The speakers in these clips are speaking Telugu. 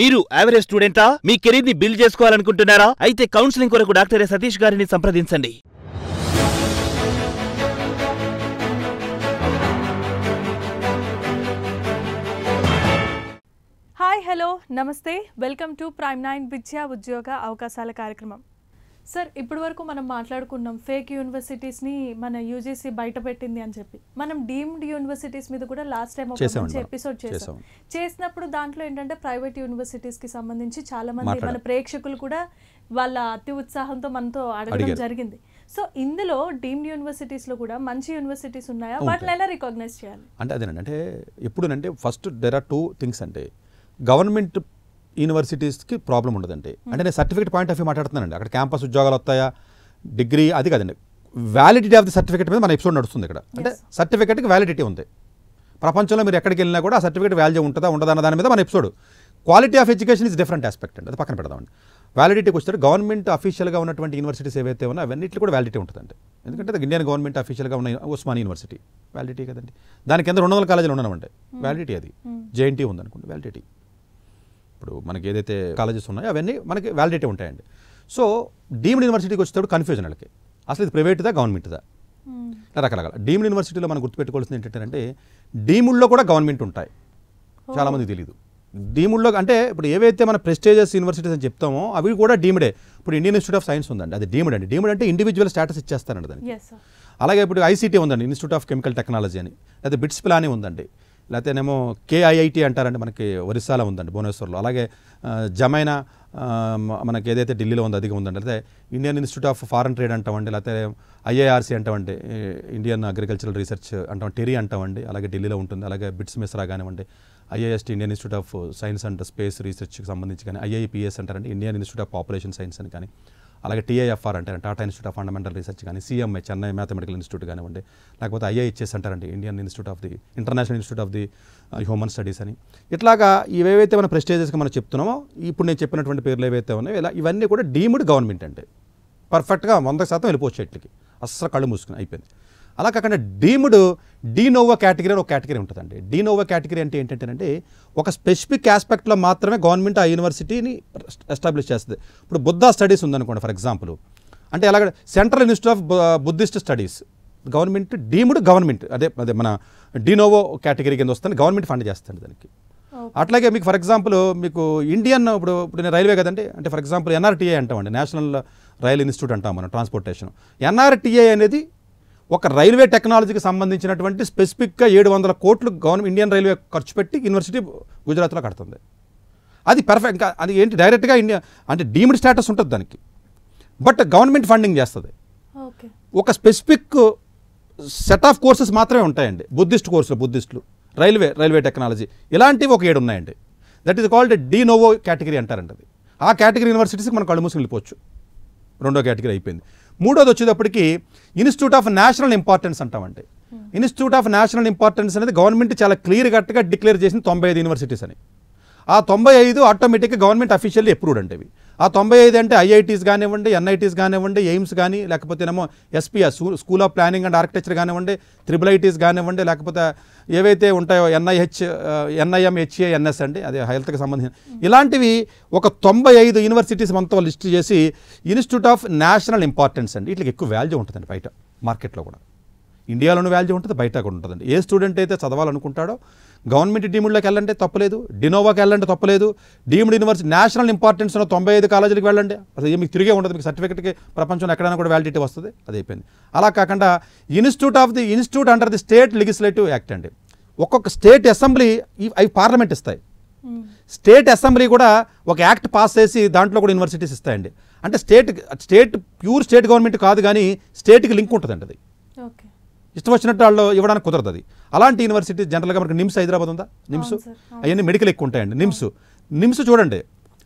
మీరు యావరేజ్ స్టూడెంటా మీ కెరీర్ ని బిల్డ్ చేసుకోవాలనుకుంటున్నారా అయితే కౌన్సిలింగ్ కొరకు డాక్టర్ సతీష్ గారిని సంప్రదించండి హాయ్ హలో నమస్తే వెల్కమ్ టు ప్రైమ్ నైన్ విద్యా ఉద్యోగ అవకాశాల కార్యక్రమం సార్ ఇప్పటి వరకు మనం మాట్లాడుకున్నాం ఫేక్ యూనివర్సిటీస్ని మన యూజీసీ బయట పెట్టింది అని చెప్పి మనం డీమ్డ్ యూనివర్సిటీస్ మీద కూడా లాస్ట్ టైం ఒక మంచి ఎపిసోడ్ చేసాం చేసినప్పుడు దాంట్లో ఏంటంటే ప్రైవేట్ యూనివర్సిటీస్కి సంబంధించి చాలా మంది మన ప్రేక్షకులు కూడా వాళ్ళ అతి ఉత్సాహంతో మనతో అడగడం జరిగింది సో ఇందులో డీమ్డ్ యూనివర్సిటీస్లో కూడా మంచి యూనివర్సిటీస్ ఉన్నాయా వాటిని ఎలా రికగ్నైజ్ చేయాలి అంటే అదేనండి అంటే అంటే first there are two things అంటే గవర్నమెంట్ యూనివర్సిటీస్కి ప్రాబ్లం ఉండదండి అంటే నేను సర్టిఫికేట్ పాయింట్ ఆఫ్ వ్యూ మాట్లాడుతున్నానండి అక్కడ క్యాంపస్ ఉద్యోగాలు వస్తాయా డిగ్రీ అది కదండి వ్యాలిడిటీ ఆఫ్ ది సర్టిఫికేట్ మీద మన ఎపిసోడ్ నడుస్తుంది ఇక్కడ అంటే సర్టిఫికేట్కి వ్యాలిడిటీ ఉంది ప్రపంచంలో మీరు ఎక్కడికి వెళ్ళినా కూడా ఆ సర్టిఫికేట్ వాల్యూ ఉంటుందా ఉండదా అన్న దాని మీద మన episode quality of education is different aspect అండి అది పక్కన పెడదామండి వ్యాలిడిటీకి వచ్చారు గవర్నమెంట్ అఫీషియల్గా ఉన్నటువంటి యూనివర్సిటీస్ ఏవైతే ఉన్నా అవన్నింటికి కూడా వ్యాలిడిటీ ఉంటుందండి ఎందుకంటే ఇండియన్ గవర్నమెంట్ అఫీషియల్గా ఉన్న ఉస్మాన్ యూనివర్సిటీ వ్యాలిడిటీ కదండి దాని కింద రెండు వందల కాలేజీలు ఉన్నామండి hmm. వ్యాలిడిటీ అది hmm. జేఎన్టీ ఉందనుకోండి వ్యాలిడిటీ ఇప్పుడు మనకి ఏదైతే కాలేజెస్ ఉన్నాయో అవన్నీ మనకి వ్యాలిడిటీ ఉంటాయండి సో డీమ్డ్ యూనివర్సిటీకి వచ్చేటప్పుడు కన్ఫ్యూజన్ వాళ్ళకి అసలు ఇది ప్రైవేట్దా గవర్నమెంట్దా hmm. రకరకాల డీమ్డ్ యూనివర్సిటీలో మనం గుర్తుపెట్టుకోవాల్సింది ఏంటంటే డీముల్లో కూడా గవర్నమెంట్ ఉంటాయి oh. చాలామంది తెలియదు డీముల్లో అంటే ఇప్పుడు ఏవైతే మన ప్రెస్టేజియస్ యూనివర్సిటీస్ అని చెప్తామో అవి కూడా డీమ్డే ఇప్పుడు ఇండియన్ ఇన్స్టిట్యూట్ ఆఫ్ సైన్స్ ఉందండి అది డీమ్డ్ అండి డీమ్డ్ అంటే ఇండివిజువల్ స్టేటస్ ఇచ్చేస్తానండి దానికి అలాగే ఇప్పుడు ఐసీటీ ఉందండి ఇన్స్టిట్యూట్ ఆఫ్ కెమికల్ టెక్నాలజీ అని లేదా బిట్స్ ప్లానే ఉందండి లేకపోతేనేమో కేఐఐటి అంటారంటే మనకి ఒరిస్సాలో ఉందండి భువనేశ్వర్లో అలాగే జమైన మనకి ఏదైతే ఢిల్లీలో ఉందో అదిగా ఉందండి అయితే Indian Institute of Foreign Trade అంటామండి లేకపోతే ఐఏఆర్సి అంటామండి ఇండియన్ అగ్రికల్చరల్ రీసెర్చ్ అంటాం టెరీ అంటామండి అలాగే ఢిల్లీలో ఉంటుంది అలాగే బిట్స్ మిశ్రా కానివ్వండి IAST Indian Institute of Science and Space రీసెర్చ్కి సంబంధించి కానీ ఐఐపిఎస్ అంటారండి Indian Institute of Population Science అని కానీ అలాగే టీఐఎఫ్ఆర్ అంటే Tata Institute of Fundamental Research కానీ సీఎంఏ చెన్నై మ్యాథమెటికల్ ఇన్స్టిట్యూట్ కానివ్వండి లేకపోతే ఐఐహెచ్ఎస్ అంటారండి Indian Institute of the International Institute of the human studies అని ఇట్లాగా ఇవేవైతే మన ప్రెస్టేజెస్గా మనం చెప్తున్నామో ఇప్పుడు నేను చెప్పినటువంటి పేర్లు ఏవైతే ఉన్నాయో ఇలా ఇవన్నీ కూడా డీమ్డ్ గవర్నమెంట్ అంటే పర్ఫెక్ట్గా వంద శాతం వెళ్ళిపోవచ్చు చెట్లకి అస్సలు కళ్ళు మూసుకుని అయిపోయింది అలా కాకుండా డీమ్డ్ డీనోవా కేటగిరీ ఒక కేటగిరీ ఉంటుందండి డీనోవా కేటగిరీ అంటే ఏంటంటేనంటే ఒక స్పెసిఫిక్ ఆస్పెక్ట్లో మాత్రమే గవర్నమెంట్ ఆ యూనివర్సిటీని ఎస్టాబ్లిష్ చేస్తుంది ఇప్పుడు బుద్ధా స్టడీస్ ఉందనుకోండి ఫర్ ఎగ్జాంపుల్ అంటే ఎలాగ Central Institute of Buddhist Studies government deemed government అదే అదే మన డీనోవో కేటగిరీ కింద వస్తుంది గవర్నమెంట్ ఫండ్ చేస్తుంది దానికి అట్లాగే మీకు ఫర్ ఎగ్జాంపుల్ మీకు ఇండియన్ ఇప్పుడు ఇప్పుడు నేను రైల్వే కదండి అంటే ఫర్ ఎగ్జాంపుల్ ఎన్ఆర్టీఏ అంటామండి నేషనల్ రైల్ ఇన్స్టిట్యూట్ అంటాం మనం ట్రాన్స్పోర్టేషన్ ఎన్ఆర్టీఏ అనేది ఒక రైల్వే టెక్నాలజీకి సంబంధించినటువంటి స్పెసిఫిక్గా ఏడు వందల కోట్లు గవర్నమెంట్ ఇండియన్ రైల్వే ఖర్చు పెట్టి యూనివర్సిటీ గుజరాత్లో కడుతుంది అది పర్ఫెక్ట్ అది ఏంటి డైరెక్ట్గా ఇండియా అంటే డీమ్డ్ స్టేటస్ ఉంటుంది దానికి బట్ గవర్నమెంట్ ఫండింగ్ చేస్తుంది ఒక స్పెసిఫిక్ సెట్ ఆఫ్ కోర్సెస్ మాత్రమే ఉంటాయండి బుద్ధిస్ట్ కోర్సులు బుద్ధిస్టులు రైల్వే రైల్వే టెక్నాలజీ ఇలాంటివి ఒక ఏడు ఉన్నాయండి that is called de novo category అంటారండి అది ఆ కేటగిరీ యూనివర్సిటీస్కి మనం కళ్ళు మూసుకు వెళ్ళిపోవచ్చు రెండో కేటగిరీ అయిపోయింది మూడోది వచ్చేటప్పటికి ఇన్స్టిట్యూట్ ఆఫ్ నేషనల్ ఇంపార్టెన్స్ అంటామండి hmm. Institute of National Importance అనేది గవర్నమెంట్ చాలా క్లియర్ కట్గా డిక్లేర్ చేసింది తొంభై యూనివర్సిటీస్ అని ఆ తొంభై ఐదు ఆటోమేటిక్గా గవర్నమెంట్ అఫీషియల్లీ అప్రూవ్డ్ అంటే ఆ తొంభై ఐదు అంటే ఐఐటీస్ కానివ్వండి ఎన్ఐటీస్ కానివ్వండి ఎయిమ్స్ కానీ లేకపోతే ఏమో SPS School of Planning and Architecture కానివ్వండి త్రిబుల్ ఐటీస్ కానివ్వండి లేకపోతే ఏవైతే ఉంటాయో ఎన్ఐహెచ్ ఎన్ఐఎం హెచ్ఏ ఎన్ఎస్ అండి అది హెల్త్కి సంబంధించిన ఇలాంటివి ఒక తొంభై ఐదు యూనివర్సిటీస్ మనతో లిస్ట్ చేసి ఇన్స్టిట్యూట్ ఆఫ్ నేషనల్ ఇంపార్టెన్స్ అండి వీటికి ఎక్కువ వాల్యూ ఉంటుందండి బయట మార్కెట్లో కూడా ఇండియాలోనూ వాల్యూ ఉంటుంది బయట కూడా ఉంటుందండి ఏ స్టూడెంట్ అయితే చదవాలనుకుంటాడో గవర్నమెంట్ డీమ్డ్లోకి వెళ్ళండి తప్పలేదు డినోవాకి వెళ్ళండి తప్పలేదు డీమ్డ్ యూనివర్సిటీ నేషనల్ ఇంపార్టెన్స్ ఉన్న తొంభై ఐదు కాలేజీలకు వెళ్ళండి అసలు మీకు తిరిగే ఉండదు మీకు సర్టిఫికెట్కి ప్రపంచంలో ఎక్కడైనా కూడా వ్యాలిడిటీ వస్తుంది అది అయిపోయింది అలా కాకుండా institute of the institute under the state legislative act అండి ఒక్కొక్క స్టేట్ అసెంబ్లీ అవి పార్లమెంట్ ఇస్తాయి స్టేట్ అసెంబ్లీ కూడా ఒక యాక్ట్ పాస్ చేసి దాంట్లో కూడా యూనివర్సిటీస్ ఇస్తాయండి అంటే state state pure state government కాదు కానీ స్టేట్కి లింక్ ఉంటుందండి అది ఓకే ఇష్టం వచ్చినట్టు వాళ్ళు ఇవ్వడానికి కుదరదు అది అలాంటి యూనివర్సిటీ జనరల్గా మనకి నిమ్స్ హైదరాబాద్ ఉందా నిమ్స్ అవన్నీ మెడికల్ ఎక్కువ ఉంటాయండి నిమ్స్ నిమ్స్ చూడండి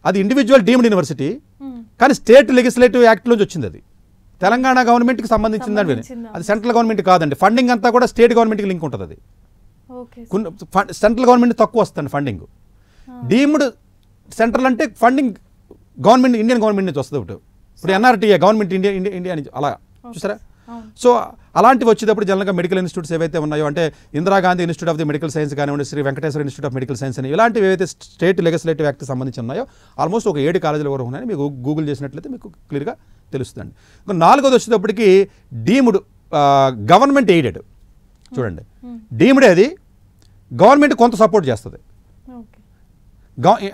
అది ఇండివిజువల్ డీమ్డ్ యూనివర్సిటీ కానీ స్టేట్ లెజిస్లేటివ్ యాక్ట్ నుంచి వచ్చింది అది తెలంగాణ గవర్నమెంట్కి సంబంధించిందండి అది సెంట్రల్ గవర్నమెంట్ కాదండి ఫండింగ్ అంతా కూడా స్టేట్ గవర్నమెంట్కి లింక్ ఉంటుంది అది సెంట్రల్ గవర్నమెంట్ తక్కువ వస్తుంది ఫండింగ్ డీమ్డ్ సెంట్రల్ అంటే ఫండింగ్ గవర్నమెంట్ ఇండియన్ గవర్నమెంట్ నుంచి వస్తుంది ఒకటి ఇప్పుడు NRTA government India India India నుంచి అలా చూసారా సో అలాంటివి వచ్చేటప్పుడు జనరల్గా మెడికల్ ఇన్స్టిట్యూట్స్ ఏవైతే ఉన్నాయో అంటే Indira Gandhi institute of the medical science కానివ్వండి Shri Venkateswara institute of medical science అని ఇలాంటివి ఏవైతే స్టేట్ లెగిస్లేటివ్ యాక్ట్కి సంబంధించి ఉన్నాయో ఆల్మోస్ట్ ఒక ఏడు కాలేజీల వరకు ఉన్నాయని మీకు గూగుల్ చేసినట్లయితే మీకు క్లియర్గా తెలుస్తుందండి ఇంకా నాలుగోది వచ్చేటప్పటికి డీమ్డ్ గవర్నమెంట్ ఎయిడెడ్ చూడండి డీమ్డ్ అది గవర్నమెంట్ కొంత సపోర్ట్ చేస్తుంది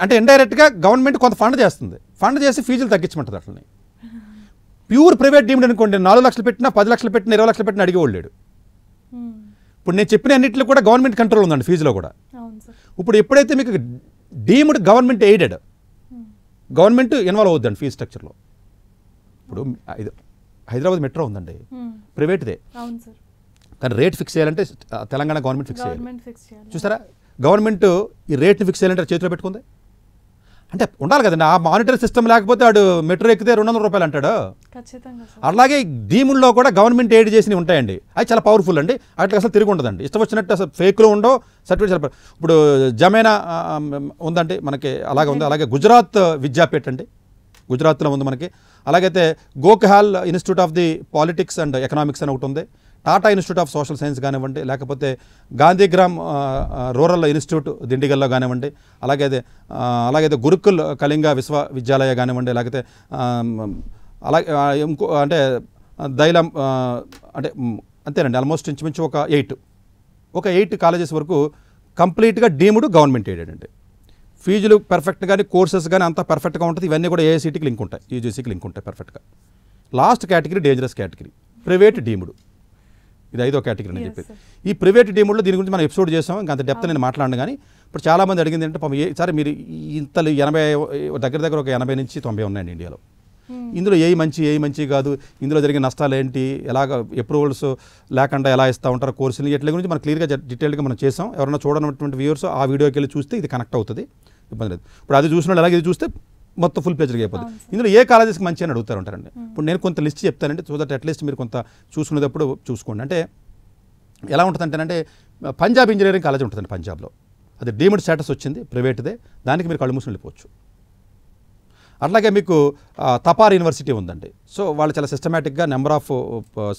అంటే ఇండైరెక్ట్గా గవర్నమెంట్ కొంత ఫండ్ చేస్తుంది ఫండ్ చేసి ఫీజులు తగ్గించమంటుంది అట్లని ప్యూర్ ప్రైవేట్ డీమ్డ్ అనుకోండి నాలుగు లక్షలు పెట్టినా పది లక్షలు పెట్టినా ఇరవై లక్షలు పెట్టినా అడిగేవాళ్ళు లేడు ఇప్పుడు నేను చెప్పిన అన్నింటిలో కూడా గవర్నమెంట్ కంట్రోల్ ఉందండి ఫీజులో కూడా ఇప్పుడు ఎప్పుడైతే మీకు deemed government aided government involve అవుద్దండి ఫీజు స్ట్రక్చర్లో ఇప్పుడు హైదరాబాద్ మెట్రో ఉందండి ప్రైవేట్దే కానీ రేట్ ఫిక్స్ చేయాలంటే తెలంగాణ గవర్నమెంట్ ఫిక్స్ చేయాలి చూసారా గవర్నమెంట్ ఈ రేట్ని ఫిక్స్ చేయాలంటే చేతిలో పెట్టుకుంది అంటే ఉండాలి కదండి ఆ మానిటర్ సిస్టమ్ లేకపోతే వాడు మెట్రో ఎక్కితే రెండు వందల రూపాయలు అంటాడు అలాగే డీముల్లో కూడా గవర్నమెంట్ ఎయిడ్ చేసినవి ఉంటాయండి అది చాలా పవర్ఫుల్ అండి అట్లా అసలు తిరిగి ఉండదండి ఇష్టం వచ్చినట్టు అసలు ఫేక్లు ఉండవు సర్టిఫికేట్ చాలా ఇప్పుడు జమేనా ఉందండి మనకి అలాగే ఉంది అలాగే గుజరాత్ విద్యాపీఠ అండి గుజరాత్లో ఉంది మనకి అలాగైతే Gokhale Institute of the Politics and Economics అని ఒకటి ఉంది Tata Institute of Social Science కానివ్వండి లేకపోతే గాంధీగ్రామ్ రూరల్ ఇన్స్టిట్యూట్ దిండిగల్లో కానివ్వండి అలాగే అలాగైతే గురుకుల్ కళింగ విశ్వవిద్యాలయ కానివ్వండి లేకపోతే అలాగే ఇంకో అంటే దైలం అంటే అంతేనండి ఆల్మోస్ట్ ఇంచుమించు ఒక ఎయిట్ ఒక ఎయిట్ కాలేజెస్ వరకు కంప్లీట్గా డీముడు గవర్నమెంట్ ఎయిడెడ్ అండి ఫీజులు పర్ఫెక్ట్ కానీ కోర్సెస్ కానీ అంతా పర్ఫెక్ట్గా ఉంటుంది ఇవన్నీ కూడా ఏఐసీటీకి లింక్ ఉంటాయి యూజీసీకి లింక్ ఉంటాయి పర్ఫెక్ట్గా last category dangerous category private deemed ఇది ఐదో కేటగిరీ అని చెప్పేది ఈ ప్రైవేట్ డీమ్లో దీని గురించి మనం ఎపిసోడ్ చేసాం ఇంకా అంత డెప్త్ నేను మాట్లాడను కానీ ఇప్పుడు చాలామంది అడిగింది అంటే పాపం ఏ సరే మీరు ఇంతలు ఎనభై దగ్గర దగ్గర ఒక ఎనభై నుంచి తొంభై ఉన్నాయండి ఇండియాలో hmm. ఇందులో ఏ మంచి ఏ మంచి కాదు ఇందులో జరిగే నష్టాలు ఏంటి ఎలాగ అప్రూవల్స్ లేకుండా ఎలా ఇస్తూ ఉంటారు కోర్సులు ఇట్ల గురించి మనం క్లియర్గా డీటెయిల్గా మనం చేసాం ఎవరైనా చూడనటువంటి వ్యూవర్స్ ఆ వీడియోకి వెళ్ళి చూస్తే ఇది కనెక్ట్ అవుతుంది ఇబ్బంది లేదు ఇప్పుడు అది చూసిన వాళ్ళు ఎలాగ ఇది చూస్తే మొత్తం ఫుల్ పేజ్ అయిపోతుంది ఇందులో ఏ కాలేజెస్కి మంచి అని అడుగుతారు ఉంటారండి ఇప్పుడు నేను కొంత లిస్ట్ చెప్తానండి సో దట్ అట్లీస్ట్ మీరు కొంత చూసుకునేటప్పుడు చూసుకోండి అంటే ఎలా ఉంటుందంటేనంటే పంజాబ్ ఇంజనీరింగ్ కాలేజ్ ఉంటుందండి పంజాబ్లో అది డీమ్డ్ స్టేటస్ వచ్చింది ప్రైవేట్దే దానికి మీరు కళ్ళు మూసి వెళ్ళిపోవచ్చు అట్లాగే మీకు తపార్ యూనివర్సిటీ ఉందండి సో వాళ్ళు చాలా సిస్టమేటిక్గా నెంబర్ ఆఫ్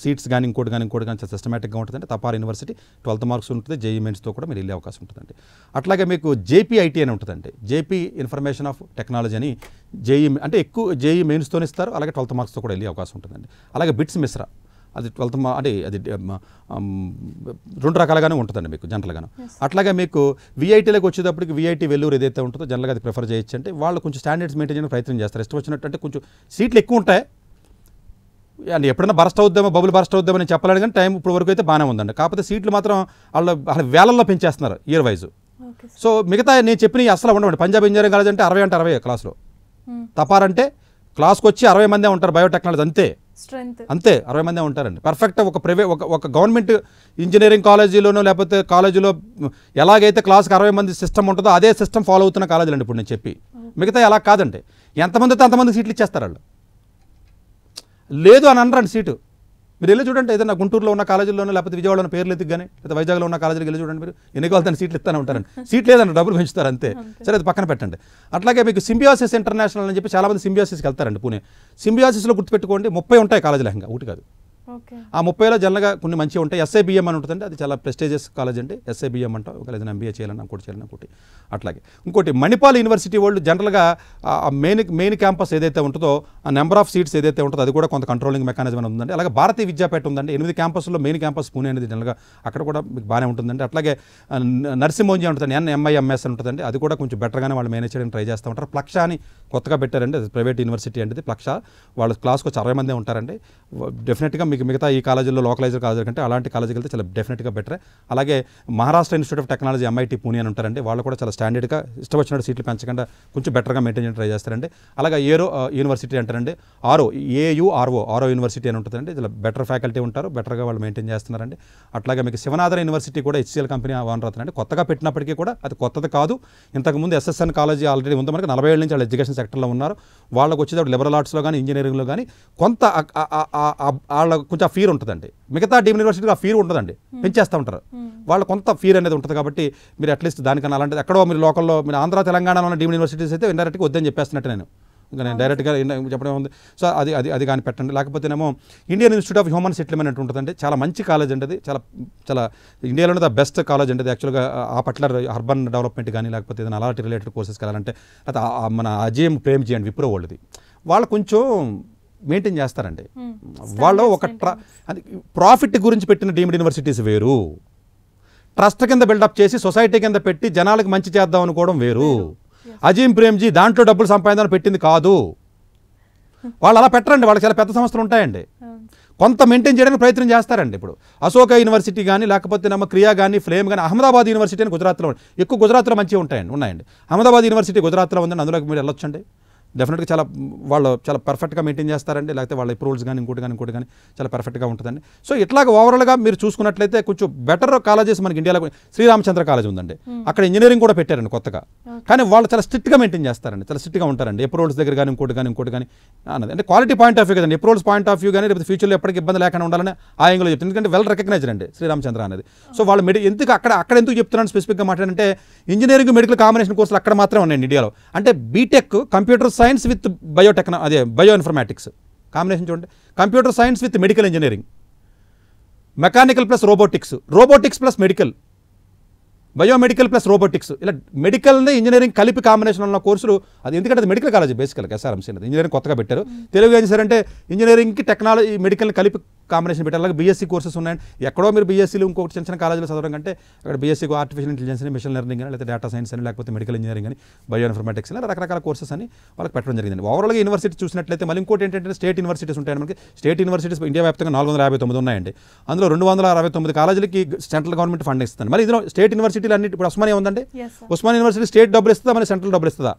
సీట్స్ కానీ ఇంకోటి కానీ ఇంకోటి కానీ చాలా సిస్టమేటిక్గా ఉంటుందండి తపార్ యూనివర్సిటీ ట్వెల్త్ మార్క్స్ ఉంటుంది జేఈ మెయిన్స్తో కూడా మీరు వెళ్ళే అవకాశం ఉంటుందండి అట్లాగే మీకు జేపీఐటీ అని ఉంటుందండి జేపీ ఇన్ఫర్మేషన్ ఆఫ్ టెక్నాలజీ అని జేఈ అంటే ఎక్కువ జేఈ మెయిన్స్తోనే ఇస్తారు అలాగే ట్వెల్త్ మార్క్స్తో కూడా వెళ్ళే అవకాశం ఉంటుందండి అలాగే బిట్స్ మిశ్రా అది ట్వెల్త్ మా అంటే అది రెండు రకాలుగానే ఉంటుందండి మీకు జనరల్గాను అట్లాగే మీకు విఐటీలకు వచ్చేటప్పటికి విఐటీ వెల్లూరు ఏదైతే ఉంటుందో జనరల్గా అది ప్రిఫర్ చేయొచ్చు అంటే వాళ్ళు కొంచెం స్టాండర్డ్స్ మెయింటైన్ చేయడం ప్రయత్నం చేస్తారు ఇష్టం వచ్చినట్టు కొంచెం సీట్లు ఎక్కువ ఉంటాయి అండ్ ఎప్పుడైనా బరస్ట్ అవుద్దామో బబుల్ బరస్ట్ అవుద్దామో నేను చెప్పలేను కానీ టైం ఇప్పుడు వరకు అయితే బాగానే ఉందండి కాకపోతే సీట్లు మాత్రం వాళ్ళ వాళ్ళ వేలల్లో పెంచేస్తున్నారు ఇయర్ వైజ్ సో మిగతా నేను చెప్పిన అసలు ఉండవండి పంజాబ్ ఇంజనీరింగ్ కాలేజ్ అంటే అరవై అంటే అరవై క్లాస్లో hmm. తపారంటే క్లాస్కి వచ్చి అరవై మందే ఉంటారు బయోటెక్నాలజీ అంతే అంతే అరవై మందే ఉంటారండి పర్ఫెక్ట్ ఒక ప్రైవేట్ ఒక ఒక గవర్నమెంట్ ఇంజనీరింగ్ కాలేజీలోనో లేకపోతే కాలేజీలో ఎలాగైతే క్లాస్కి అరవై మంది సిస్టమ్ ఉంటుందో అదే సిస్టమ్ ఫాలో అవుతున్న కాలేజీలు అండి ఇప్పుడు నేను చెప్పి మిగతా ఎలా కాదండి ఎంతమందితో అంతమంది సీట్లు ఇచ్చేస్తారు వాళ్ళు లేదు అని అనరండి సీటు మీరు వెళ్ళి చూడండి ఏదైనా గుంటూరులో ఉన్న కాలేజీలో లేకపోతే విజయవాడలో పేర్లు ఎత్తుకు కానీ లేదా వైజాగ్లో ఉన్న కాలేజీకి వెళ్ళి చూడండి మీరు ఎన్ని తన సీట్లు ఇస్తానే ఉంటారని సీట్ లేదండి డబ్బులు పెంచుతారు అంతే సరే అది పక్కన పెట్టండి అట్లాగే మీకు సింబియాసిస్ ఇంటర్నేషనల్ అని చెప్పి చాలామంది సింబియాసిస్కి వెళ్తారండి పూణే సింబియాసిస్లో గుర్తుపెట్టుకోండి ముప్పై ఉంటాయి కాలేజీలో ఇంకా ఒకటి కాదు ఆ ముప్పైలో జనరల్గా కొన్ని మంచిగా ఉంటాయి ఎస్ఐబిఎం అని ఉంటుందండి అది చాలా ప్రెస్టేజియస్ కాలేజ్ అండి ఎస్ఐబిఎం అంట ఒక లేదా ఎంబీఏ చేయాలన్నా ఒకటి చేయాలన్నా ఒకటి అట్లాగే ఇంకోటి మణిపాల్ యూనివర్సిటీ వాళ్ళు జనరల్గా మెయిన్ మెయిన్ క్యాంపస్ ఏదైతే ఉంటుందో ఆ నెంబర్ ఆఫ్ సీట్స్ ఏదైతే ఉంటుందో అది కూడా కొంత కంట్రోలింగ్ మెకానిజం అని ఉందండి అలాగే భారతీయ విద్యాపేట ఉందండి ఎనిమిది క్యాంపస్లో మెయిన్ క్యాంపస్ పూణే అనేది జనరల్గా అక్కడ కూడా మీకు బాగానే ఉంటుందండి అట్లాగే నర్సింహోంజీ ఉంటుంది ఎన్ఎంఐఎంఎస్ అని ఉంటుందండి అది కూడా కొంచెం బెటర్గానే వాళ్ళు మేనేజ్ చేయడానికి ట్రై చేస్తూ ఉంటారు ప్లక్ష అని కొత్తగా పెట్టారండి అది ప్రైవేట్ యూనివర్సిటీ అంటే ప్లక్ష వాళ్ళ క్లాస్కి వచ్చి అరవై మందే ఉంటారండి డెఫినెట్గా మీకు మిగతా ఈ కాలేజీలో లోకలైజర్ కాలేజీ కంటే అలాంటి కాలేజీకి వెళ్తే చాలా డెఫినెట్గా బెటర్ అలాగే Maharashtra Institute of Technology MIT Pune అని ఉంటారండి వాళ్ళు కూడా చాలా స్టాండర్డ్గా ఇష్టం వచ్చినట్టు సీట్లు పెంచకుండా కొంచెం బెటర్గా మెయింటైన్ చేయడం ట్రై చేస్తారండి అలాగే ఏరో యూనివర్సిటీ అంటారండి ఆరో ఏయుఆర్ఓ ఆరో యూనివర్సిటీ అని ఉంటుందండి ఇలా బెటర్ ఫ్యాకల్టీ ఉంటారు బెటర్గా వాళ్ళు మెయింటైన్ చేస్తున్నారండి అట్లాగే మీకు శివనాథన్ యూనివర్సిటీ కూడా హెచ్సిఎల్ కంపెనీ ఓనర్ అవుతుందండి కొత్తగా పెట్టినప్పటికీ కూడా అది కొత్తది కాదు ఇంతకుముందు ఎస్ఎస్ఎన్ కాలేజీ ఆల్రెడీ ఉంది మనకి నలభై ఏళ్ళ నుంచి వాళ్ళు ఎడ్యుకేషన్ సెక్టర్లో ఉన్నారు వాళ్ళకి వచ్చేటప్పుడు లిబరల్ ఆర్ట్స్లో కానీ ఇంజనీరింగ్లో కానీ కొంత వాళ్ళ కొంచెం ఫీర్ ఉంటుందండి మిగతా డీమ్ యూనివర్సిటీకి ఆ ఫీర్ ఉంటుందండి hmm. పెంచేస్తూ ఉంటారు hmm. వాళ్ళు కొంత ఫీర్ అనేది ఉంటుంది కాబట్టి మీరు అట్లీస్ట్ దానికన్నా అలాంటిది ఎక్కడో మీరు లోకల్లో మీరు ఆంధ్ర తెలంగాణలో ఉన్న డీమ్ యూనివర్సిటీస్ అయితే ఇండైరెక్ట్గా వద్దని చెప్పేస్తున్నట్టు నేను ఇంకా నేను డైరెక్ట్గా చెప్పడం ఉంది సో అది అది అది కానీ పెట్టండి లేకపోతేనేమో Indian Institute of Human Settlement ఉంటుందండి చాలా మంచి కాలేజ్ అండి అది చాలా చాలా ఇండియాలోనే ద బెస్ట్ కాలేజ్ అండి యాక్చువల్గా ఆ పర్టికులర్ అర్బన్ డెవలప్మెంట్ కానీ లేకపోతే ఏదైనా అలాంటి రిలేటెడ్ కోర్సెస్ కావాలంటే అది మన అజయం ప్రేమ్జీ అండ్ విప్రో వాళ్ళది వాళ్ళు కొంచెం మెయింటైన్ చేస్తారండి వాళ్ళు ఒక ట్రా ప్రాఫిట్ గురించి పెట్టిన డీమ్డ్ యూనివర్సిటీస్ వేరు ట్రస్ట్ కింద బిల్డప్ చేసి సొసైటీ కింద పెట్టి జనాలకు మంచి చేద్దాం అనుకోవడం వేరు అజీం ప్రేమ్జీ దాంట్లో డబ్బులు సంపాదించాలని పెట్టింది కాదు వాళ్ళు అలా పెట్టరండి వాళ్ళకి చాలా పెద్ద సంస్థలు ఉంటాయండి కొంత మెయింటైన్ చేయడానికి ప్రయత్నం చేస్తారండి ఇప్పుడు అశోక యూనివర్సిటీ కానీ లేకపోతే నమ్మ క్రియా కానీ ఫ్లేమ్ కానీ అహ్మదాబాద్ యూనివర్సిటీ అని గుజరాత్లో ఎక్కువ గుజరాత్లో మంచిగా ఉంటాయండి ఉన్నాయండి అహ్మదాబాద్ యూనివర్సిటీ గుజరాత్లో ఉందండి అందులోకి మీరు వెళ్ళొచ్చండి డెఫినెట్గా చాలా వాళ్ళు చాలా పర్ఫెక్ట్గా మెయింటైన్ చేస్తారండి లేకపోతే వాళ్ళ అప్రూవల్స్ కానీ ఇంకోటి కానీ ఇంకోటి కానీ చాలా పర్ఫెక్ట్గా ఉంటుందండి సో ఇట్లాగ ఓవరాల్గా మీరు చూసుకున్నట్లయితే కొంచెం బెటర్ కాలేజెస్ మనకి ఇండియాలో శ్రీరామచంద్ర కాలేజ్ ఉందండి hmm. అక్కడ ఇంజనీరింగ్ కూడా పెట్టారండి కొత్తగా కానీ వాళ్ళు చాలా స్ట్రిక్ట్గా మెయింటైన్ చేస్తారండి చాలా స్ట్రిక్ట్గా ఉంటారండి అప్రూవల్స్ దగ్గర కానీ ఇంకోటి కానీ ఇంకోటి కానీ అన్నది అంటే క్వాలిటీ పాయింట్ ఆఫ్ వ్యూ కదండి అప్రూవల్స్ పాయింట్ ఆఫ్ వ్యూ కానీ రేపు ఫ్యూచర్లో ఎప్పటికీ ఇబ్బంది లేకుండా ఉండాలని ఆ యాంగిల్లో చెప్తుంది ఎందుకంటే వెల్ రికగ్నైజ్ అండి శ్రీరామచంద్ర అనేది సో వాళ్ళు మెడి ఎందుకు అక్కడ అక్కడ ఎందుకు చెప్తున్నాను స్పెసిఫిక్గా మాట్లాడంటే ఇంజనీరింగ్ మెడికల్ కాంబినేషన్ కోర్సులు అక్కడ మాత్రమే ఉన్నాయండి ఇండియాలో అంటే బీటెక్ కంప్యూటర్ సైన్స్ విత్ బయోటెక్నా అదే బయో ఇన్ఫర్మాటిక్స్ కాంబినేషన్ చూడండి computer science with medical engineering mechanical plus robotics robotics plus medical biomedical plus robotics ఇలా మెడికల్ని ఇంజనీరింగ్ కలిపి కాంబినేషన్ ఉన్న కోర్సులు అది ఎందుకంటే అది మెడికల్ కాలేజ్ బేసికల్గా ఎస్ఆర్ఎంసీ ఇంజనీరింగ్ కొత్తగా పెట్టారు తెలుగు ఏం చేశారంటే ఇంజనీరింగ్కి టెక్నాలజీ మెడికల్ని కలిపి కాంబినేషన్ పెట్టాలి అలాగే బీఎస్సీ కోర్సెస్ ఉన్నాయి ఎక్కడో మీరు బీఎస్సీలు ఇంకొకటి చిన్న చిన్న కాలేజీలో చదవడం కంటే అక్కడ బీఎస్సీ ఆర్టిఫిషియల్ ఇంటెలిజెన్స్ అని మిషన్ లెర్నింగ్ అని లేకపోతే డేటా సైన్స్ అని లేకపోతే మెడికల్ ఇంజనీరింగ్ అని బయో ఇన్ఫర్మాటిక్స్ అని రకరకాల కోర్సెస్ అని వాళ్ళకి పెట్టడం జరిగింది ఓవరాల్గా యూనివర్సిటీ చూసినట్లయితే మళ్ళీ ఇంకోటి ఏంటంటే స్టేట్ యూనివర్సిటీస్ ఉంటాయి మనకి స్టేట్ యూనివర్సిటీస్ ఇండియా వ్యాప్తంగా నాలుగు వందల యాభై తొమ్మిది ఉన్నాయండి అందులో రెండు వందల అరవై తొమ్మిది కాలేజీలకి సెంట్రల్ గవర్నమెంట్ ఫండ్ ఇస్తుంది మళ్ళీ ఇందులో స్టేట్ యూనివర్సిటీలు అన్నిటి ఇప్పుడు ఉస్మానియా ఉందండి ఉస్మాన్ యూనివర్సిటీ స్టేట్ డబ్బులు ఇస్తుందా మళ్ళీ సెంట్రల్ డబ్బులు ఇస్తుందా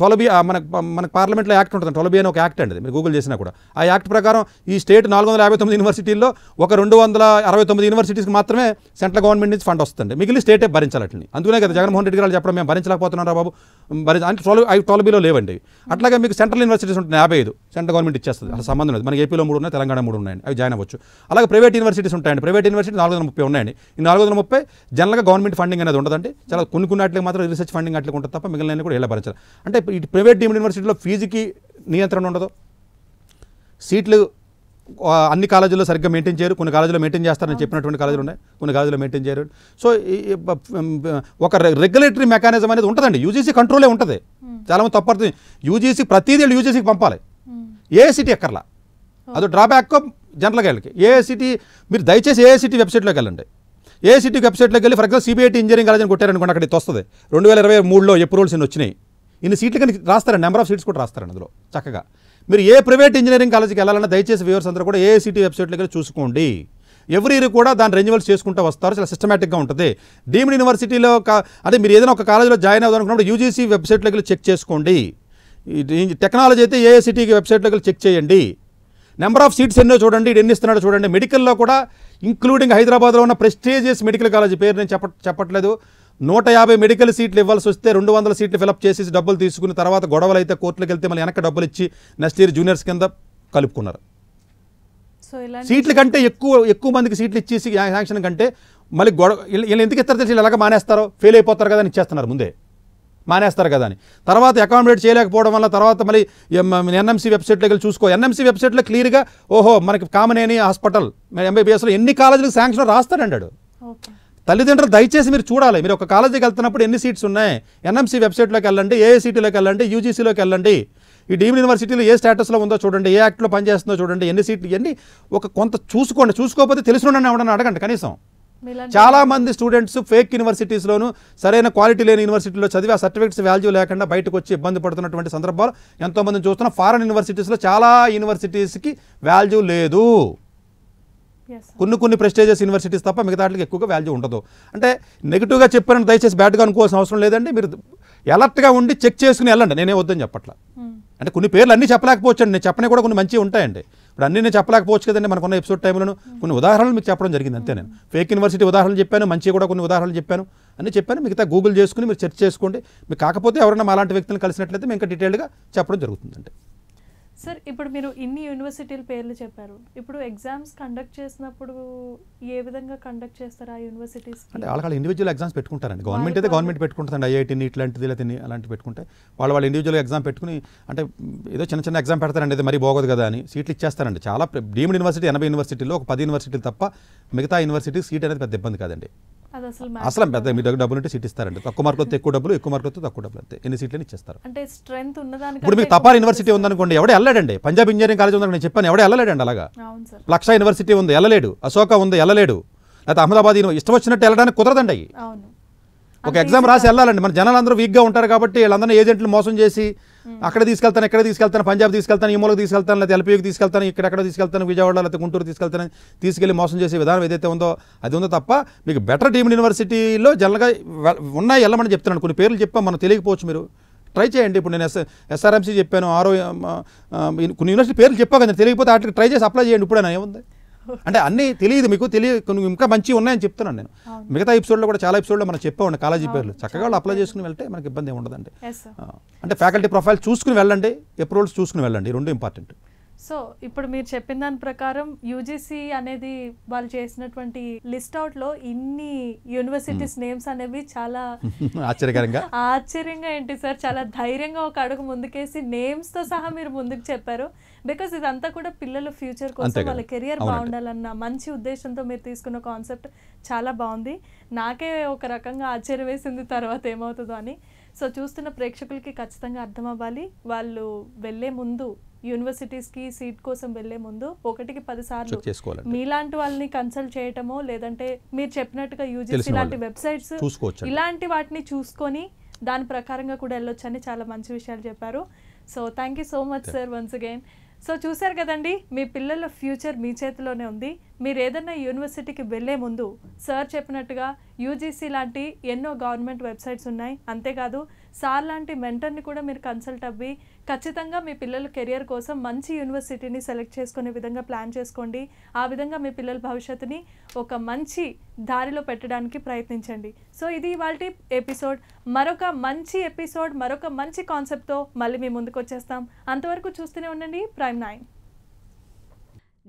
ట్వెల్బీ మన మనకు పార్లమెంట్లో యాక్ట్ ఉంటుంది ట్వెల్బీ అని ఒక యాక్ట్ అండి మీరు గూగుల్ చేసినా కూడా ఆ యాక్ట్ ప్రకారం ఈ స్టేట్ నాలుగు వందల యాభై తొమ్మిది యూనివర్సిటీల్లో ఒక రెండు వందల అరవై తొమ్మిది యూనివర్సిటీస్కి మాత్రమే సెంట్రల్ గవర్నమెంట్ నుంచి ఫండ్ వస్తుంది మిగిలిన స్టేటే భరించాలట్ని అందుకనే కదా జగన్మోహన్ రెడ్డి గారు చెప్పడం మేము భరించలేకపోతున్నారా బాబు భరించ అంటే ట్వెల్వ్ అవి ట్వెల్బీలో లేవండి అట్లాగే మీకు సెంట్రల్ యూనివర్సిటీస్ ఉంటాయి యాభై ఐదు సెంట్రల్ గవర్నమెంట్ ఇచ్చేస్తుంది అసలు సంబంధం లేదు మనకి ఏపీలో మూడు ఉన్నాయి తెలంగాణ మూడు ఉన్నాయి అవి జాయిన్ అవ్వచ్చు అలాగే ప్రైవేట్ యూనివర్సిటీస్ ఉంటాయండి ప్రైవేట్ యూనివర్సిటీ నాలుగు వందల ముప్పై ఉన్నాయండి ఈ నాలుగు వందల ముప్పై జనరల్గా గవర్నమెంట్ ఫండింగ్ అనేది ఉండదండి చాలా కొన్ని కొన్ని అట్లకి మాత్రం రీసెర్చ్ ఫండింగ్ అట్లకి ఉంటుంది తప్ప మిగిలిన కూడా ఇలా భరించాలి అంటే ఇటు ప్రైవేట్ డీమ్డ్ యూనివర్సిటీలో ఫీజుకి నియంత్రణ ఉండదు సీట్లు అన్ని కాలేజీల్లో సరిగ్గా మెయింటైన్ చేయరు కొన్ని కాలేజీలో మెయింటైన్ చేస్తారని చెప్పినటువంటి కాలేజీలు ఉన్నాయి కొన్ని కాలేజీలో మెయింటైన్ చేయరు సో ఒక రెగ్యులేటరీ మెకానిజం అనేది ఉంటుందండి యూజీసీ కంట్రోలే ఉంటుంది చాలామంది తప్పడుతుంది యూజీసీ ప్రతిదీ యూజీసీకి పంపాలి ఏ సిటీ ఎక్కర్లా అది డ్రాబ్యాక్ జనరల్గా వెళ్ళకి ఏ సిటీ మీరు దయచేసి ఏ సిటీ వెబ్సైట్లోకి వెళ్ళండి ఏ సిటీ వెబ్సైట్లోకి వెళ్ళి for example CBIT engineering college అని కొట్టారనుకోండి అక్కడికి వస్తుంది రెండు వేల ఇరవై మూడులో ఎప్రూవల్స్ వచ్చినాయి ఇన్ని సీట్లు కానీ రాస్తారండి నెంబర్ ఆఫ్ సీట్స్ కూడా రాస్తారండి అందులో చక్కగా మీరు ఏ ప్రైవేట్ ఇంజనీరింగ్ కాలేజీకి వెళ్ళాలన్నా దయచేసి వ్యూవర్స్ అందరూ కూడా ఏ సిటీ వెబ్సైట్లోకి చూసుకోండి ఎవరి ఇయర్ కూడా దాని రెన్యువల్స్ చేసుకుంటూ వస్తారు చాలా సిస్టమేటిక్గా ఉంటుంది డీమ్డ్ యూనివర్సిటీలో అదే మీరు ఏదైనా ఒక కాలేజీలో జాయిన్ అనుకున్నప్పుడు యూజీసీ వెబ్సైట్లోకి చెక్ చేసుకోండి టెక్నాలజీ అయితే ఏ సిటీకి వెబ్సైట్లోకి చెక్ చేయండి నెంబర్ ఆఫ్ సీట్స్ ఎన్నో చూడండి ఎన్ని ఇస్తున్నాడో చూడండి మెడికల్లో కూడా ఇంక్లూడింగ్ హైదరాబాద్లో ఉన్న ప్రెస్టీజియస్ మెడికల్ కాలేజ్ పేరు నేను చెప్ప చెప్పట్లేదు నూట యాభై మెడికల్ సీట్లు ఇవ్వాల్సి వస్తే రెండు వందల సీట్లు ఫిలప్ చేసి డబ్బులు తీసుకుని తర్వాత గొడవలు అయితే కోర్టులకు వెళ్తే మళ్ళీ వెనక డబ్బులు ఇచ్చి నెక్స్ట్ ఇయర్ జూనియర్స్ కింద కలుపుకున్నారు సీట్ల కంటే ఎక్కువ ఎక్కువ మందికి సీట్లు ఇచ్చేసి శాంక్షన్ కంటే మళ్ళీ గొడవ వీళ్ళు ఎందుకు ఇస్తారు తెలిసి ఎలాగ మానేస్తారో ఫెయిల్ అయిపోతారు కదా అని ఇచ్చేస్తున్నారు ముందే మానేస్తారు కదా అని తర్వాత అకామిడేట్ చేయలేకపోవడం వల్ల తర్వాత మళ్ళీ ఎన్ఎంసీ వెబ్సైట్లోకి వెళ్ళి చూసుకో ఎన్ఎంసీ వెబ్సైట్లో క్లియర్గా ఓహో మనకి కామనేని హాస్పిటల్ ఎంబీబీఎస్లో ఎన్ని కాలేజీలకు శాంక్షన్ అన్నాడు తల్లిదండ్రులు దయచేసి మీరు చూడాలి మీరు ఒక కాలేజీకి వెళ్తున్నప్పుడు ఎన్ని సీట్స్ ఉన్నాయి ఎన్ఎంసీ వెబ్సైట్లోకి వెళ్ళండి ఏ సీటీలోకి వెళ్ళండి యూజీసీలోకి వెళ్ళండి ఈ డీమ్ యూనివర్సిటీలో ఏ స్టేటస్లో ఉందో చూడండి ఏ యాక్ట్లో పనిచేస్తుందో చూడండి ఎన్ని సీట్లు ఇవన్నీ ఒక కొంత చూసుకోండి చూసుకోకపోతే తెలిసిన ఎవడన్నా అడగండి కనీసం చాలామంది స్టూడెంట్స్ ఫేక్ యూనివర్సిటీస్లోను సరైన క్వాలిటీ లేని యూనివర్సిటీలో చదివి ఆ సర్టిఫికేట్స్ వాల్యూ లేకుండా బయటకు వచ్చి ఇబ్బంది పడుతున్నటువంటి సందర్భాలు ఎంతోమంది చూస్తున్నాం ఫారెన్ యూనివర్సిటీస్లో చాలా యూనివర్సిటీస్కి వాల్యూ లేదు కొన్ని కొన్ని ప్రెస్టేజియస్ యూనివర్సిటీస్ తప్ప మిగతా వాటికి ఎక్కువగా వాల్యూ ఉండదు అంటే నెగిటివ్గా చెప్పారని దయచేసి బ్యాడ్గా అనుకోవాల్సిన అవసరం లేదండి మీరు ఎలర్ట్గా ఉండి చెక్ చేసుకుని వెళ్ళండి నేనే వద్దని చెప్పట్లా hmm. అంటే కొన్ని పేర్లు అన్నీ చెప్పలేకపోవచ్చు అండి నేను చెప్పని కూడా కొన్ని మంచిగా ఉంటాయండి ఇప్పుడు అన్ని నేను చెప్పలేకపోవచ్చు కదండి మనకున్న ఎపిసోడ్ టైంలో hmm. కొన్ని ఉదాహరణలు మీకు చెప్పడం జరిగింది అంతే నేను ఫేక్ hmm. యూనివర్సిటీ ఉదాహరణలు చెప్పాను మంచి కూడా కొన్ని ఉదాహరణలు చెప్పాను అని చెప్పాను మిగతా గూగుల్ చేసుకుని మీరు సెర్చ్ చేసుకోండి మీకు కాకపోతే ఎవరైనా అలాంటి వ్యక్తులను కలిసినట్లయితే మేము ఇంకా డీటెయిల్గా చెప్పడం జరుగుతుందండి సార్ ఇప్పుడు మీరు ఇన్ని యూనివర్సిటీల పేర్లు చెప్పారు ఇప్పుడు ఎగ్జామ్స్ కండక్ట్ చేసినప్పుడు ఏ విధంగా కండక్ట్ చేస్తారు ఆ యూనివర్సిటీస్ అంటే వాళ్ళ ఇండివిజువల్ ఎగ్జామ్స్ పెట్టుకుంటారండి గవర్నమెంట్ అయితే గవర్నమెంట్ పెట్టుకుంటుందండి ఐఐటి ఇట్లాంటిది లేదా లేదని అలాంటివి పెట్టుకుంటే వాళ్ళు వాళ్ళు ఇండివిజువల్ ఎగ్జామ్ పెట్టుకుని అంటే ఏదో చిన్న చిన్న ఎగ్జామ్ పెడతారండి అది మరీ బాగోదు కదా అని సీట్లు ఇచ్చేస్తారండి చాలా డీమ్డ్ యూనివర్సిటీ ఎనభై యూనివర్సిటీలో ఒక పది యూనివర్సిటీలు తప్ప మిగతా యూనివర్సిటీ సీట్ అనేది పెద్ద ఇబ్బంది కాదండి అసలు పెద్ద మీ దగ్గర డబ్బులు ఉంటే సీట్ ఇస్తారండి తక్కువ వస్తే ఎక్కువ డబ్బులు ఎక్కువ వస్తే తక్కువ డబ్బులు అంతే ఎన్ని సీట్లని ఇచ్చేస్తారు అంటే స్ట్రెంత్ ఉన్నదానికి ఇప్పుడు మీకు తపాల్ యూనివర్సిటీ ఉందనుకోండి ఎవడ వెళ్ళాడండి పంజాబ్ ఇంజనీరింగ్ కాలేజ్ ఉందని నేను చెప్పాను ఎవడ వెళ్ళలేడండి అలాగా లక్ష యూనివర్సిటీ ఉంది వెళ్ళలేడు అశోక ఉంది వెళ్ళలేడు లేకపోతే అహ్మదాబాద్ ఇష్టం వచ్చినట్టు వెళ్ళడానికి కుదరదండి అవి ఒక ఎగ్జామ్ రాసి వెళ్ళాలండి మన జనాలందరూ వీక్గా ఉంటారు కాబట్టి వీళ్ళందరూ ఏజెంట్లు మోసం చేసి అక్కడ తీసుకెళ్తాను ఎక్కడ తీసుకెళ్తాను పంజాబ్ తీసుకెళ్తాను ఈ మూలకు తీసుకెళ్తాను లేకపోతే ఎల్పీకి తీసుకెళ్తాను ఇక్కడెక్కడ తీసుకెళ్తాను విజయవాడ లేకపోతే గుంటూరు తీసుకెళ్తాను తీసుకెళ్లి మోసం చేసే విధానం ఏదైతే ఉందో అది ఉందో తప్ప మీకు బెటర్ టీమ్ యూనివర్సిటీలో జనరల్గా ఉన్నాయి వెళ్ళమని చెప్తున్నాను కొన్ని పేర్లు చెప్పాం మనం తెలియకపోవచ్చు మీరు ట్రై చేయండి ఇప్పుడు నేను ఎస్ ఎస్ఆర్ఎంసీ చెప్పాను ఆరో కొన్ని యూనివర్సిటీ పేర్లు చెప్పాక తెలియకపోతే వాటికి ట్రై చేసి అప్లై చేయండి ఇప్పుడైనా ఏముంది అంటే అన్ని తెలియదు మీకు తెలియదు ఇంకా మంచి ఉన్నాయని చెప్తున్నాను నేను మిగతా ఎపిసోడ్లో కూడా చాలా ఎపిసోడ్లో మనం చెప్పామండి కాలేజీ పేర్లు చక్కగా వాళ్ళు అప్లై చేసుకుని వెళ్తే మనకి ఇబ్బంది ఏమి ఉండదండి అంటే ఫ్యాకల్టీ ప్రొఫైల్ చూసుకుని వెళ్ళండి అప్రూవల్స్ చూసుకుని వెళ్ళండి రెండు ఇంపార్టెంట్ సో ఇప్పుడు మీరు చెప్పిన దాని ప్రకారం యూజీసీ అనేది వాళ్ళు చేసినటువంటి లిస్ట్ అవుట్ లో ఇన్ని యూనివర్సిటీస్ hmm. నేమ్స్ అనేవి చాలా ఆశ్చర్యకరంగా ఆశ్చర్యంగా ఏంటి సార్ చాలా ధైర్యంగా ఒక అడుగు ముందుకేసి నేమ్స్ తో సహా మీరు ముందుకు చెప్పారు బికాస్ ఇదంతా కూడా పిల్లల ఫ్యూచర్ కోసం వాళ్ళ కెరియర్ బాగుండాలన్న మంచి ఉద్దేశంతో మీరు తీసుకున్న కాన్సెప్ట్ చాలా బాగుంది నాకే ఒక రకంగా ఆశ్చర్య వేసింది తర్వాత ఏమవుతుందో అని సో చూస్తున్న ప్రేక్షకులకి ఖచ్చితంగా అర్థం అవ్వాలి వాళ్ళు వెళ్ళే ముందు యూనివర్సిటీస్కి సీట్ కోసం వెళ్లే ముందు ఒకటికి పదిసార్లు మీలాంటి వాళ్ళని కన్సల్ట్ చేయటమో లేదంటే మీరు చెప్పినట్టుగా యూజీసీ లాంటి వెబ్సైట్స్ ఇలాంటి వాటిని చూసుకొని దాని ప్రకారంగా కూడా వెళ్ళొచ్చు అని చాలా మంచి విషయాలు చెప్పారు so thank you so much sir once again so చూశారు కదండి మీ పిల్లల ఫ్యూచర్ మీ చేతిలోనే ఉంది మీరు ఏదైనా యూనివర్సిటీకి వెళ్ళే ముందు సార్ చెప్పినట్టుగా యూజీసీ లాంటి ఎన్నో గవర్నమెంట్ వెబ్సైట్స్ ఉన్నాయి అంతేకాదు సార్ లాంటి మెంటర్ని కూడా మీరు కన్సల్ట్ అవ్వి ఖచ్చితంగా మీ పిల్లల కెరియర్ కోసం మంచి యూనివర్సిటీని సెలెక్ట్ చేసుకునే విధంగా ప్లాన్ చేసుకోండి ఆ విధంగా మీ పిల్లల భవిష్యత్తుని ఒక మంచి దారిలో పెట్టడానికి ప్రయత్నించండి సో ఇది ఇవాళ ఎపిసోడ్ మరొక మంచి ఎపిసోడ్ మరొక మంచి కాన్సెప్ట్తో మళ్ళీ మీ ముందుకు వచ్చేస్తాం అంతవరకు చూస్తూనే ఉండండి ప్రైమ్ నైన్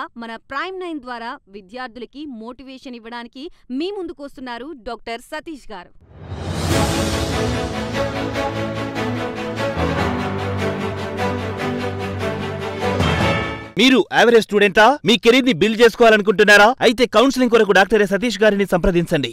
ముఖ్యంగా మన ప్రైమ్ నైన్ ద్వారా విద్యార్థులకి మోటివేషన్ ఇవ్వడానికి మీ ముందుకు వస్తున్నారు డాక్టర్ సతీష్ గారు మీరు యావరేజ్ స్టూడెంటా మీ కెరీర్ ని బిల్డ్ చేసుకోవాలనుకుంటున్నారా అయితే కౌన్సిలింగ్ కొరకు డాక్టర్ సతీష్ గారిని సంప్రదించండి